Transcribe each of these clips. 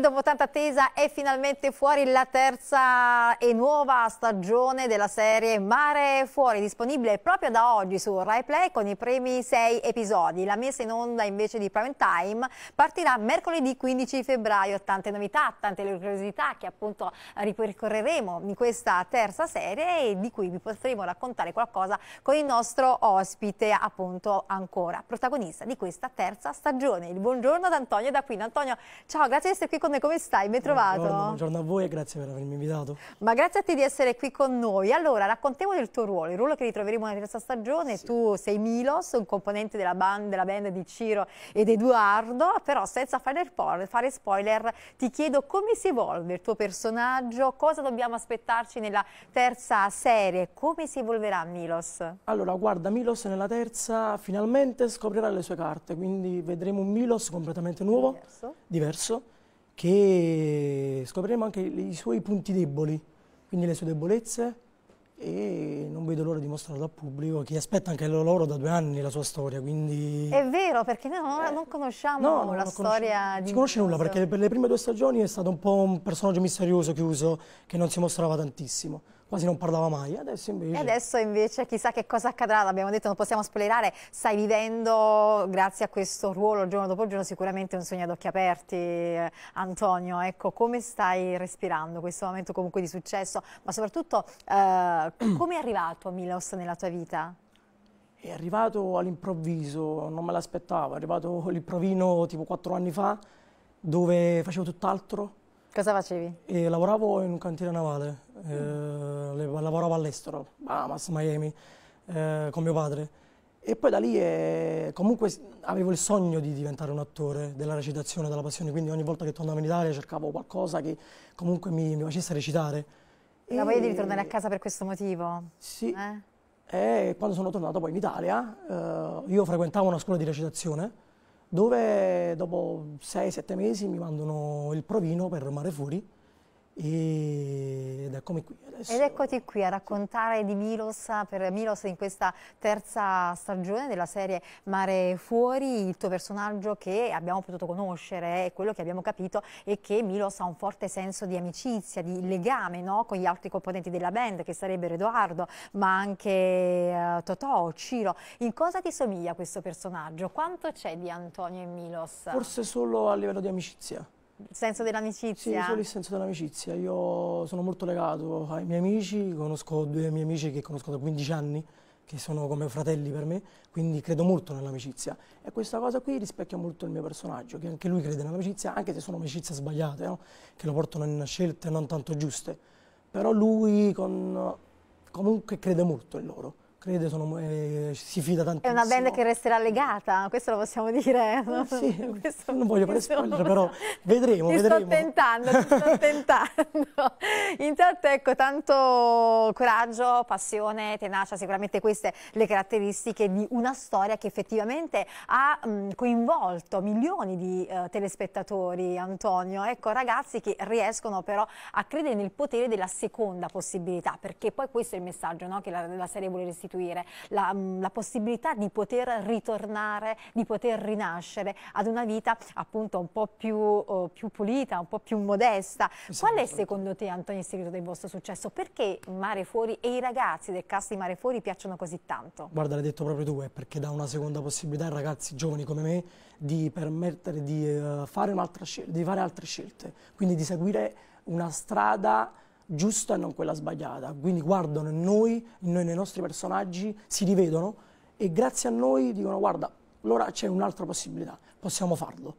dopo tanta attesa, è finalmente fuori la terza e nuova stagione della serie Mare Fuori, disponibile proprio da oggi su RaiPlay con i primi sei episodi. La messa in onda invece di Prime Time partirà mercoledì 15 febbraio. Tante novità, tante curiosità che appunto ripercorreremo in questa terza serie e di cui vi potremo raccontare qualcosa con il nostro ospite appunto ancora protagonista di questa terza stagione. Il buongiorno ad Antonio da qui. Antonio, ciao, grazie di essere qui con come, come stai? Ben trovato? Buongiorno, buongiorno, a voi e grazie per avermi invitato. Ma grazie a te di essere qui con noi. Allora, raccontiamo del tuo ruolo, il ruolo che ritroveremo nella terza stagione. Sì. Tu sei Milos, un componente della band, della band di Ciro ed Edoardo, però senza fare, fare spoiler ti chiedo come si evolve il tuo personaggio, cosa dobbiamo aspettarci nella terza serie, come si evolverà Milos? Allora, guarda, Milos nella terza finalmente scoprirà le sue carte, quindi vedremo un Milos completamente nuovo, diverso, diverso che scopriremo anche i suoi punti deboli, quindi le sue debolezze e non vedo l'ora di mostrarlo al pubblico che aspetta anche loro da due anni la sua storia quindi... è vero perché noi non, eh, non conosciamo no, la non storia non di si conosce nulla perché per le prime due stagioni è stato un po' un personaggio misterioso chiuso che non si mostrava tantissimo quasi non parlava mai, adesso invece... E adesso invece chissà che cosa accadrà, l'abbiamo detto, non possiamo spoilerare, stai vivendo grazie a questo ruolo giorno dopo giorno sicuramente un sogno ad occhi aperti, eh, Antonio, ecco come stai respirando questo momento comunque di successo, ma soprattutto eh, come è arrivato Milos nella tua vita? È arrivato all'improvviso, non me l'aspettavo, è arrivato l'improvino tipo quattro anni fa dove facevo tutt'altro. Cosa facevi? E lavoravo in un cantiere navale, eh, lavoravo all'estero, Bahamas, Miami, eh, con mio padre. E poi da lì eh, comunque avevo il sogno di diventare un attore della recitazione, della passione, quindi ogni volta che tornavo in Italia cercavo qualcosa che comunque mi, mi facesse recitare. La voglia di ritornare a casa per questo motivo? Sì. Eh? E quando sono tornato poi in Italia, eh, io frequentavo una scuola di recitazione, dove dopo 6-7 mesi mi mandano il provino per Mare Fuori ed eccomi qui adesso. Ed eccoti qui a raccontare di Milos, per Milos in questa terza stagione della serie Mare Fuori, il tuo personaggio che abbiamo potuto conoscere, e quello che abbiamo capito è che Milos ha un forte senso di amicizia, di legame no? con gli altri componenti della band che sarebbero Edoardo, ma anche uh, Totò, Ciro. In cosa ti somiglia questo personaggio? Quanto c'è di Antonio e Milos? Forse solo a livello di amicizia il senso dell'amicizia? Sì, solo il senso dell'amicizia. Io sono molto legato ai miei amici, conosco due miei amici che conosco da 15 anni, che sono come fratelli per me, quindi credo molto nell'amicizia. E questa cosa qui rispecchia molto il mio personaggio, che anche lui crede nell'amicizia, anche se sono amicizie sbagliate, no? che lo portano in scelte non tanto giuste. Però lui con... comunque crede molto in loro crede, sono, eh, si fida tantissimo. È una band che resterà legata, questo lo possiamo dire. Eh, sì, non voglio fare spoiler, però vedremo, ti vedremo. sto tentando, ti sto tentando. Intanto ecco, tanto coraggio, passione, tenacia, sicuramente queste le caratteristiche di una storia che effettivamente ha mh, mm, coinvolto milioni di eh, telespettatori, Antonio. Ecco, ragazzi che riescono però a credere nel potere della seconda possibilità, perché poi questo è il messaggio no, che la, la serie vuole restituire restituire, la, mm, la possibilità di poter ritornare, di poter rinascere ad una vita appunto un po' più, eh, più pulita, un po' più modesta. Sì, Qual è secondo te Antonio il segreto del vostro successo? Perché Mare Fuori e i ragazzi del cast di Mare Fuori piacciono così tanto? Guarda l'hai detto proprio tu, è eh, perché dà una seconda possibilità ai ragazzi giovani come me di permettere di, uh, fare, di fare altre scelte, quindi di seguire una strada giusta e non quella sbagliata. Quindi guardano in noi, in noi nei nostri personaggi, si rivedono e grazie a noi dicono guarda, allora c'è un'altra possibilità, possiamo farlo.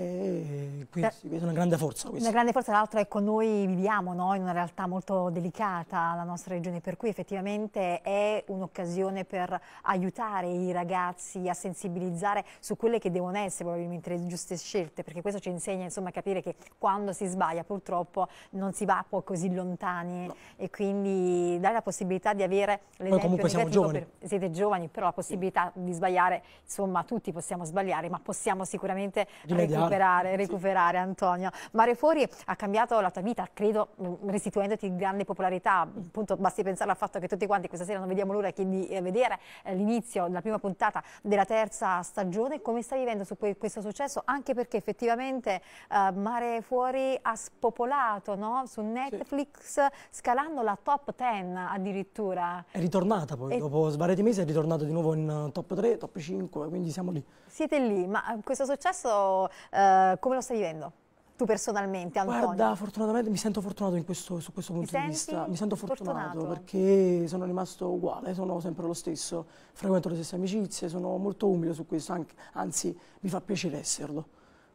E quindi sì, questa è una grande forza. Questa. Una grande forza, tra l'altro ecco, noi viviamo no? in una realtà molto delicata, la nostra regione, per cui effettivamente è un'occasione per aiutare i ragazzi a sensibilizzare su quelle che devono essere probabilmente le giuste scelte, perché questo ci insegna insomma, a capire che quando si sbaglia purtroppo non si va poi così lontani no. e quindi dare la possibilità di avere le Noi comunque siamo giovani. Per, siete giovani, però la possibilità sì. di sbagliare, insomma tutti possiamo sbagliare, ma possiamo sicuramente... Rimediare recuperare, recuperare sì. Antonio. Mare Fuori ha cambiato la tua vita, credo, mm, restituendoti grande popolarità. Appunto, basti pensare al fatto che tutti quanti questa sera non vediamo l'ora di eh, vedere eh, l'inizio, la prima puntata della terza stagione. Come stai vivendo su questo successo? Anche perché effettivamente uh, Mare Fuori ha spopolato no? su Netflix, sì. scalando la top 10 addirittura. È ritornata poi, e... dopo svariati mesi è ritornata di nuovo in top 3, top 5, quindi siamo lì. Siete lì, ma questo successo eh, come lo stai vivendo? Tu personalmente, Antonio? Guarda, fortunatamente mi sento fortunato questo, su questo punto di vista. Mi sento fortunato, fortunato, perché sono rimasto uguale, sono sempre lo stesso, frequento le stesse amicizie, sono molto umile su questo, anche, anzi mi fa piacere esserlo.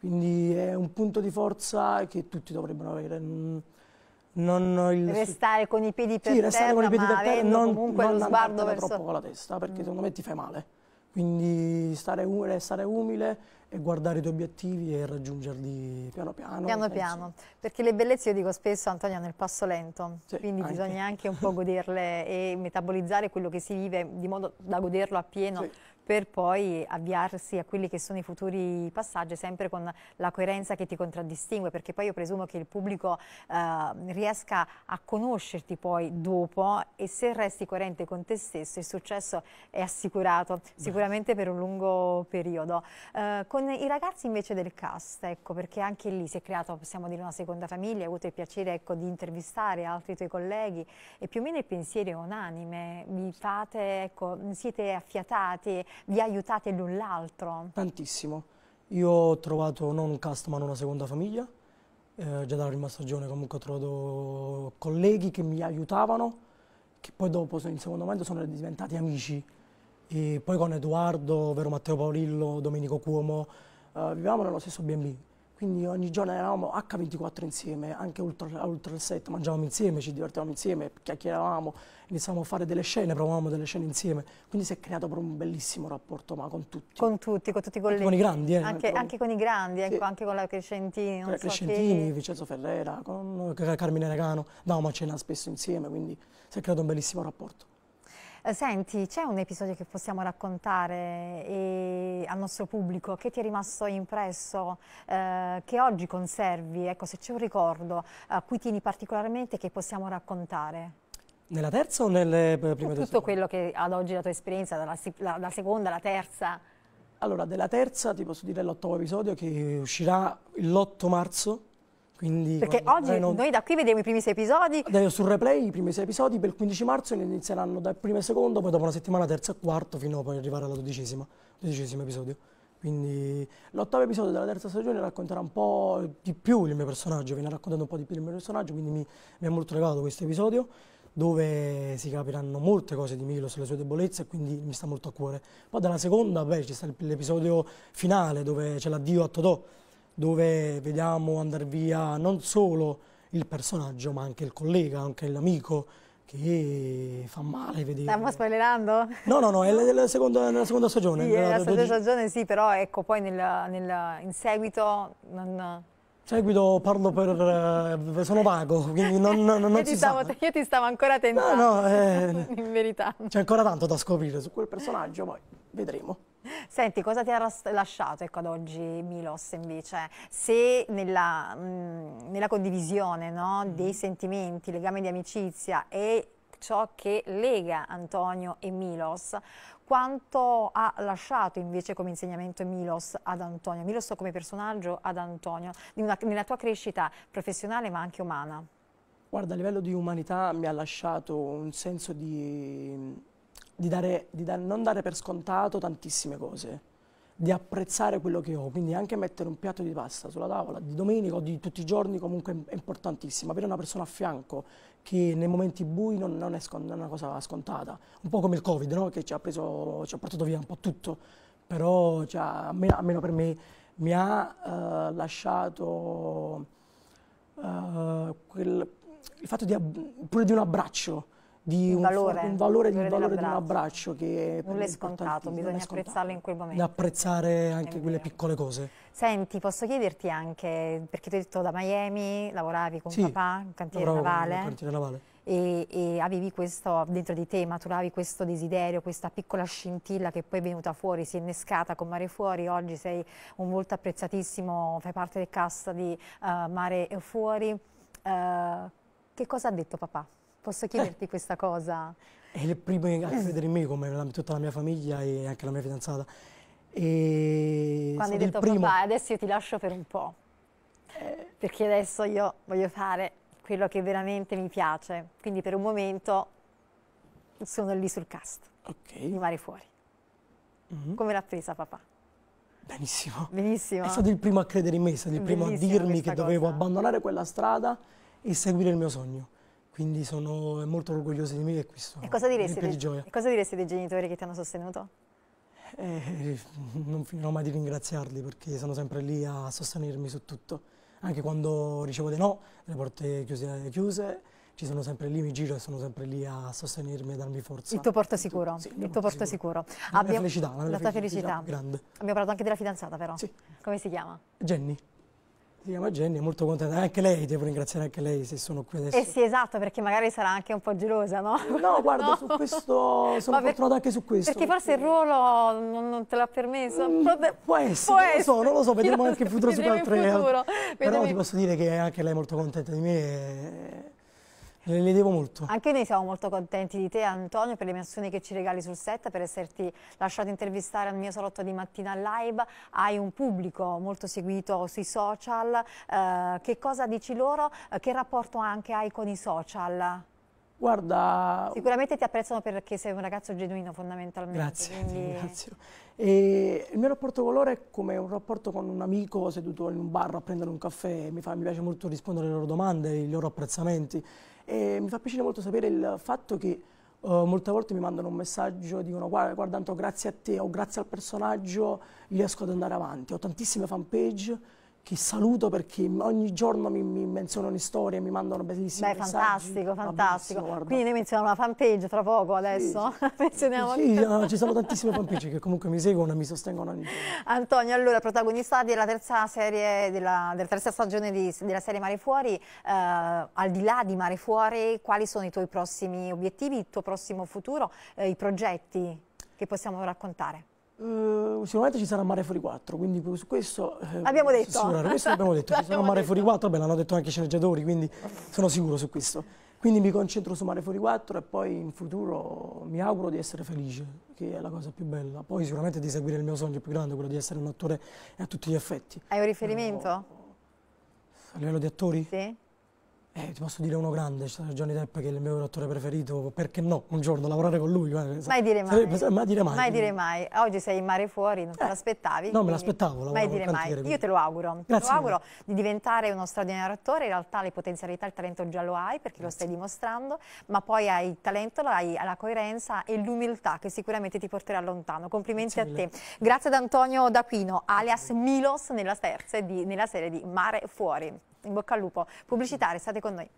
Quindi è un punto di forza che tutti dovrebbero avere. Mm, non il... Restare con i piedi per sì, terra, restare con i piedi per terra, non, comunque non lo sguardo verso... troppo con la testa, perché mm. secondo me ti fai male. Quindi stare umile, essere umile e guardare i tuoi obiettivi e raggiungerli piano piano. Piano piano, perché le bellezze io dico spesso Antonio nel passo lento, sì, quindi anche. bisogna anche un po' goderle e metabolizzare quello che si vive di modo da goderlo appieno. Sì per poi avviarsi a quelli che sono i futuri passaggi, sempre con la coerenza che ti contraddistingue, perché poi io presumo che il pubblico eh, riesca a conoscerti poi dopo e se resti coerente con te stesso il successo è assicurato sicuramente per un lungo periodo. Eh, con i ragazzi invece del cast, ecco, perché anche lì si è creata, possiamo dire, una seconda famiglia, hai avuto il piacere ecco, di intervistare altri tuoi colleghi e più o meno il pensiero è unanime, vi fate, ecco, siete affiatati, vi aiutate l'un l'altro. Tantissimo. Io ho trovato non un cast ma una seconda famiglia, eh, già dalla prima stagione comunque ho trovato colleghi che mi aiutavano, che poi dopo in secondo momento sono diventati amici. E poi con Edoardo, ovvero Matteo Paolillo, Domenico Cuomo, eh, vivevamo nello stesso B&B, quindi ogni giorno eravamo H24 insieme, anche oltre il set, mangiavamo insieme, ci divertivamo insieme, chiacchieravamo, iniziavamo a fare delle scene, provavamo delle scene insieme. Quindi si è creato proprio un bellissimo rapporto ma con tutti. Con tutti, con tutti i colleghi. con i grandi, eh. Anche, anche, con i grandi, ecco, sì. anche con la Crescentini. Con la Crescentini, so Vincenzo Ferrera, con Carmine Regano, andavamo a cena spesso insieme, quindi si è creato un bellissimo rapporto. Eh, senti, c'è un episodio che possiamo raccontare e, eh, al nostro pubblico che ti è rimasto impresso, eh, che oggi conservi? Ecco, se c'è un ricordo a cui tieni particolarmente che possiamo raccontare? Nella terza o nelle eh, prime due? Tutto quello che ad oggi la tua esperienza, dalla, la, la seconda, la terza. Allora, della terza ti posso dire l'ottavo episodio che uscirà l'8 marzo quindi Perché oggi non... noi da qui vediamo i primi sei episodi. Adesso sul replay i primi sei episodi per il 15 marzo ne inizieranno dal primo e secondo, poi dopo una settimana terza e quarto fino a poi arrivare alla dodicesima, dodicesimo episodio. Quindi l'ottavo episodio della terza stagione racconterà un po' di più il mio personaggio, viene raccontato un po' di più il mio personaggio, quindi mi, mi è molto legato questo episodio dove si capiranno molte cose di Milo sulle sue debolezze e quindi mi sta molto a cuore. Poi dalla seconda, beh, ci sta l'episodio finale dove c'è l'addio a Totò, dove vediamo andare via non solo il personaggio ma anche il collega, anche l'amico che fa male vedere. Stiamo spoilerando? No, no, no, è della seconda, nella seconda stagione. Sì, nella seconda stagione sì, però ecco, poi nel, nel, in seguito non... Seguito parlo per... Eh, sono vago, quindi non, non, non io, ti stavo, io ti stavo ancora tentando, no, no, eh, in verità. C'è ancora tanto da scoprire su quel personaggio, poi vedremo. Senti, cosa ti ha lasciato ecco, ad oggi Milos invece? Se nella, mh, mm, nella condivisione no, mm-hmm. dei sentimenti, legami di amicizia e ciò che lega Antonio e Milos, quanto ha lasciato invece come insegnamento Milos ad Antonio, Milos come personaggio ad Antonio, una, nella tua crescita professionale ma anche umana? Guarda, a livello di umanità mi ha lasciato un senso di di, dare, di da, non dare per scontato tantissime cose, di apprezzare quello che ho, quindi anche mettere un piatto di pasta sulla tavola di domenica o di tutti i giorni comunque è importantissimo, avere una persona a fianco che nei momenti bui non, non, è, non è, una cosa scontata, un po' come il Covid no? che ci ha, preso, ci ha, portato via un po' tutto, però cioè, almeno, almeno, per me mi ha eh, lasciato eh, quel, il fatto di, pure di un abbraccio di un, valore, un valore, valore, valore di un abbraccio che non è scontato, bisogna è scontato. apprezzarlo in quel momento. E apprezzare anche quelle piccole cose. Senti, posso chiederti anche, perché tu hai detto da Miami lavoravi con sì, papà in cantiere navale. In cantiere navale. E, e, avevi questo dentro di te, maturavi questo desiderio, questa piccola scintilla che poi è venuta fuori, si è innescata con Mare Fuori, oggi sei un volto apprezzatissimo, fai parte del cast di uh, Mare Fuori. Uh, che cosa ha detto papà? Posso chiederti questa cosa? È il primo a credere in me, come la, tutta la mia famiglia e anche la mia fidanzata. E Quando hai detto, papà, adesso io ti lascio per un po', eh. perché adesso io voglio fare quello che veramente mi piace. Quindi per un momento sono lì sul cast, okay. di mare fuori. Mm -hmm. Come l'ha presa papà? Benissimo. Benissimo. È stato il primo a credere in me, è stato il primo Bellissimo a dirmi che dovevo abbandonare quella strada e seguire il mio sogno. Quindi sono molto orgoglioso di me e questo e cosa diresti di, gioia. E cosa diresti dei genitori che ti hanno sostenuto? Eh, non finirò mai di ringraziarli perché sono sempre lì a sostenermi su tutto. Anche quando ricevo dei no, le porte chiuse, chiuse ci sono sempre lì, mi giro e sono sempre lì a sostenermi e darmi forza. Il tuo porto sicuro. Sì, il, tuo porto sicuro. sicuro. La Abbiamo... felicità, la, la felicità tua felicità. Grande. Abbiamo parlato anche della fidanzata però. Sì. Come si chiama? Jenny si chiama Jenny, è molto contenta, anche lei, devo ringraziare anche lei se sono qui adesso. Eh sì, esatto, perché magari sarà anche un po' gelosa, no? Eh, no, guarda, no. su questo, sono per, fortunato anche su questo. Perché forse il ruolo non, non te l'ha permesso. Mm, può essere, può non essere. lo so, non lo so, vedremo anche in futuro su altre... Però ti posso dire che anche lei è molto contenta di me. E eh, le, le devo molto. Anche noi siamo molto contenti di te Antonio per le missioni che ci regali sul set, per esserti lasciato intervistare al mio salotto di mattina live, hai un pubblico molto seguito sui social, eh, che cosa dici loro, eh, che rapporto anche hai con i social? Guarda... Sicuramente ti apprezzano perché sei un ragazzo genuino fondamentalmente. Grazie, quindi... E il mio rapporto con loro è come un rapporto con un amico seduto in un bar a prendere un caffè, mi, fa, mi piace molto rispondere alle loro domande, ai loro apprezzamenti e mi fa piacere molto sapere il fatto che Uh, molte volte mi mandano un messaggio, dicono guarda, guarda Anto, grazie a te o grazie al personaggio riesco ad andare avanti. Ho tantissime fanpage, che saluto perché ogni giorno mi, mi menzionano storie, mi mandano bellissime Beh, messaggi. fantastico, fantastico. Quindi noi menzioniamo la fanpage tra poco adesso. Sì, menzioniamo sì, no, ci sono tantissime fanpage che comunque mi seguono e mi sostengono ogni giorno. Antonio, allora, protagonista della terza, serie, della, della terza stagione di, della serie Mare Fuori, eh, al di là di Mare Fuori, quali sono i tuoi prossimi obiettivi, il tuo prossimo futuro, eh, i progetti che possiamo raccontare? Uh, sicuramente ci sarà Mare Fuori 4, quindi su questo... Eh, abbiamo detto. Sicuramente, questo abbiamo detto, ci sarà Mare Fuori 4, beh, l'hanno detto anche i sceneggiatori, quindi sono sicuro su questo. Quindi mi concentro su Mare Fuori 4 e poi in futuro mi auguro di essere felice, che è la cosa più bella. Poi sicuramente di seguire il mio sogno più grande, quello di essere un attore a tutti gli effetti. Hai un riferimento? Eh, a livello di attori? Sì. Eh, ti posso dire uno grande, Johnny Depp che è il mio attore preferito, perché no, un giorno lavorare con lui. Mai dire mai. Sarebbe, mai dire mai. Mai dire mai. Oggi sei in mare fuori, non te eh, l'aspettavi. No, me l'aspettavo. Mai dire mai. Cantiere, Io te lo auguro. Grazie te lo auguro di diventare uno straordinario attore, in realtà le potenzialità, il talento già lo hai perché Grazie. lo stai dimostrando, ma poi hai il talento, hai la coerenza e l'umiltà che sicuramente ti porterà lontano. Complimenti Grazie a te. Mille. Grazie ad Antonio D'Aquino, alias Milos nella, di, nella serie di Mare Fuori in bocca al lupo. Pubblicitari, state con noi.